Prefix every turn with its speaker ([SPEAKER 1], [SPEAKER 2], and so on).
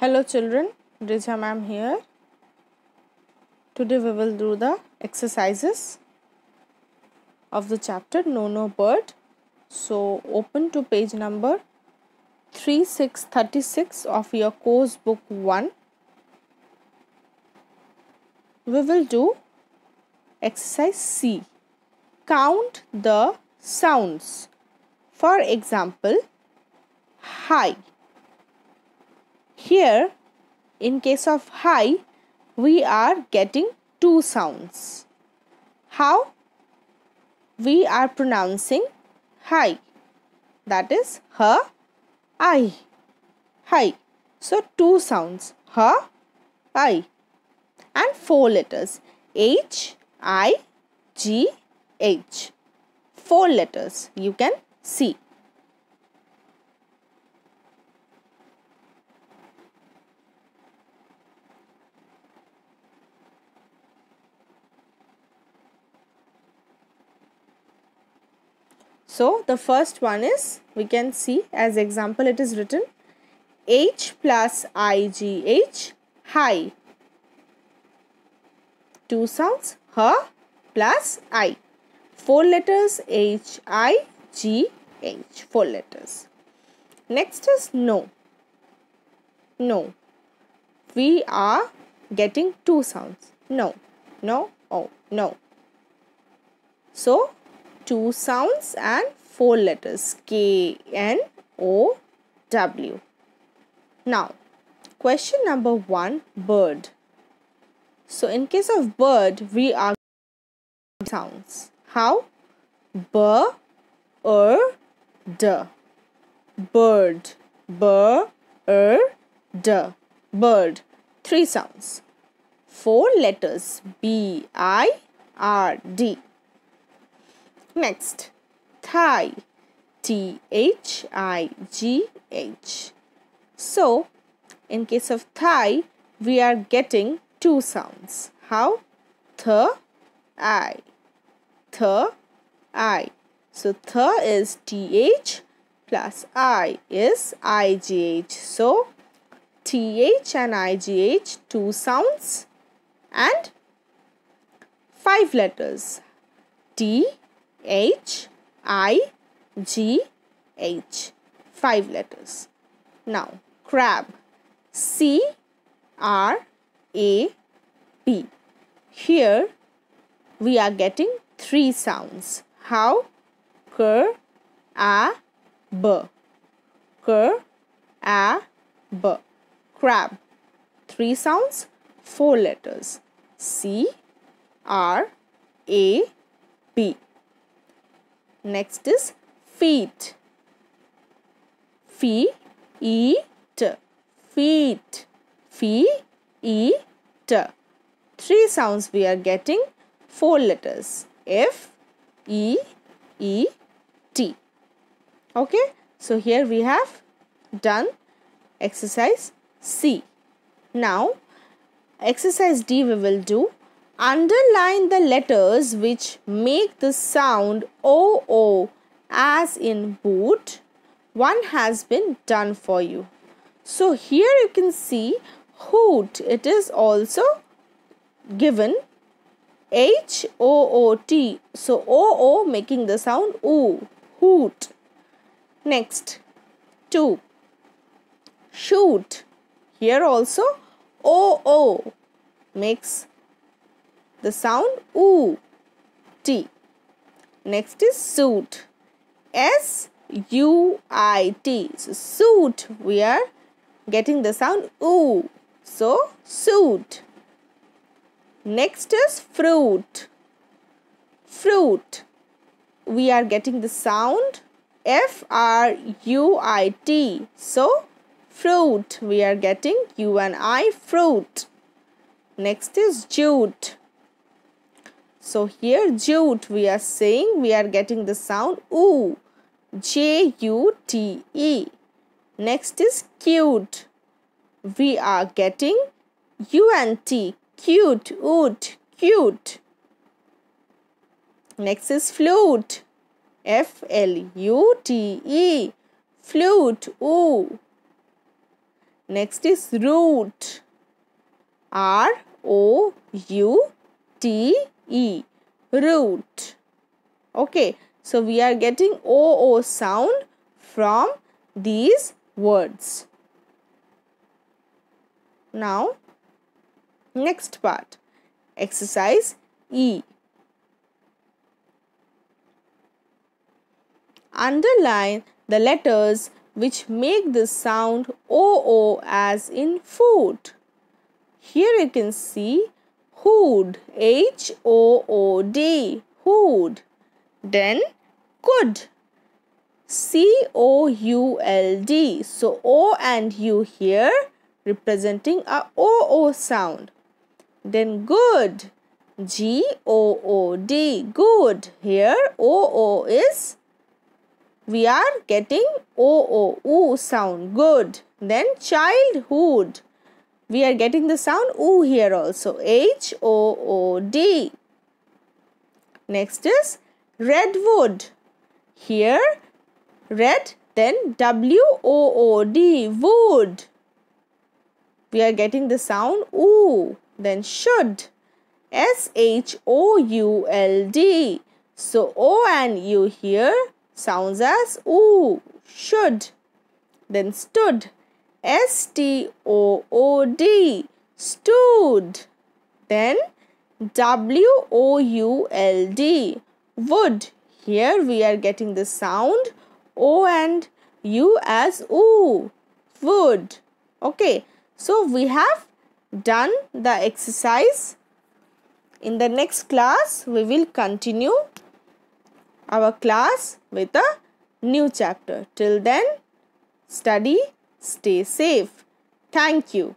[SPEAKER 1] Hello children, Richa ma'am here. Today we will do the exercises of the chapter No No Bird. So open to page number 3636 of your course book 1. We will do exercise C. Count the sounds. For example, high. Here, in case of high, we are getting two sounds. How? We are pronouncing high. That is her, I, high. So two sounds, her, I. And four letters, H, I, G, H. Four letters you can see. So the first one is we can see as example it is written H plus IGH high. Two sounds h plus I. Four letters H I G H. Four letters. Next is no. No. We are getting two sounds. No. No. Oh. No. So two sounds and four letters K, N, O, W. Now, question number one bird. So, in case of bird, we are sounds. How? B, er, d. Bird. B, er, d. Bird. Three sounds. Four letters. B, I, R, D. Next, thigh. T H I G H. So, in case of thigh, we are getting two sounds. How? Th, I. Th, I. So, th is th plus i is igh. So, th and igh, two sounds and five letters. T H I G H. Five letters. Now, crab. C R A B. Here we are getting three sounds. How? Cur, a, b. Cur, a, b. Crab. Three sounds, four letters. C, R, A, B. Next is feet. Feet. Feet. Feet. Three sounds we are getting. Four letters. F, E, E, T. Okay. So here we have done exercise C. Now exercise D we will do Underline the letters which make the sound OO as in boot. One has been done for you. So here you can see hoot. It is also given H O O T. So O O making the sound O. Hoot. Next, two. Shoot. Here also O O makes the sound oo t next is suit s u i t so suit we are getting the sound oo so suit next is fruit fruit we are getting the sound F R U I T. So, fruit. We are getting U and I, fruit. Next is jute. So here jute we are saying we are getting the sound u, j u t e. J U T E. Next is cute. We are getting U N T. Cute, oot, cute. Next is flute. F L U T E. Flute, O. Next is root. R O U T E. E, root. Okay, so we are getting OO sound from these words. Now, next part, exercise E. Underline the letters which make the sound OO as in food. Here you can see hood h o o d hood then could c o u l d so o and u here representing a o o sound then good g o o d good here o o is we are getting o o u sound good then childhood we are getting the sound oo here also. H O O D. Next is redwood. Here, red, then W O O D, wood. We are getting the sound oo. Then should. S H O U L D. So O and U here sounds as oo, should. Then stood. S T O O D, stood. Then W O U L D, wood. Here we are getting the sound O and U as O. wood. Okay, so we have done the exercise. In the next class, we will continue our class with a new chapter. Till then, study Stay safe. Thank you.